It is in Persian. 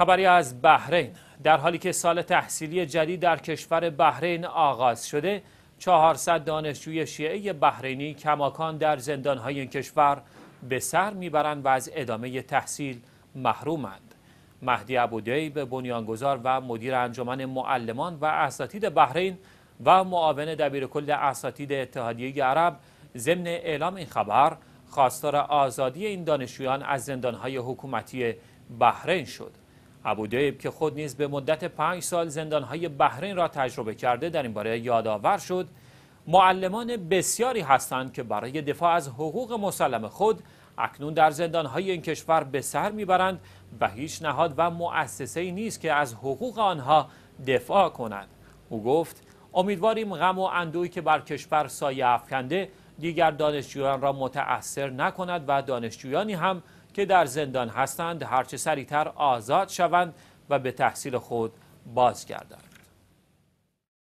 خبری از بحرین در حالی که سال تحصیلی جدید در کشور بحرین آغاز شده 400 دانشجوی شیعه بحرینی کماکان در زندانهای این کشور به سر میبرند و از ادامه تحصیل محرومند مهدی به بنیانگذار و مدیر انجمن معلمان و اساتید بحرین و معاون دبیرکل اساتید اتحادیه عرب ضمن اعلام این خبر خواستار آزادی این دانشجویان از زندانهای حکومتی بحرین شد ابودیب که خود نیز به مدت پنج سال زندانهای بحرین را تجربه کرده در این باره یادآور شد معلمان بسیاری هستند که برای دفاع از حقوق مسلم خود اکنون در زندانهای این کشور به سر میبرند و هیچ نهاد و ای نیست که از حقوق آنها دفاع کند او گفت امیدواریم غم و اندوی که بر کشور سایه افکنده دیگر دانشجویان را متأثر نکند و دانشجویانی هم که در زندان هستند هرچه سریعتر آزاد شوند و به تحصیل خود بازگردند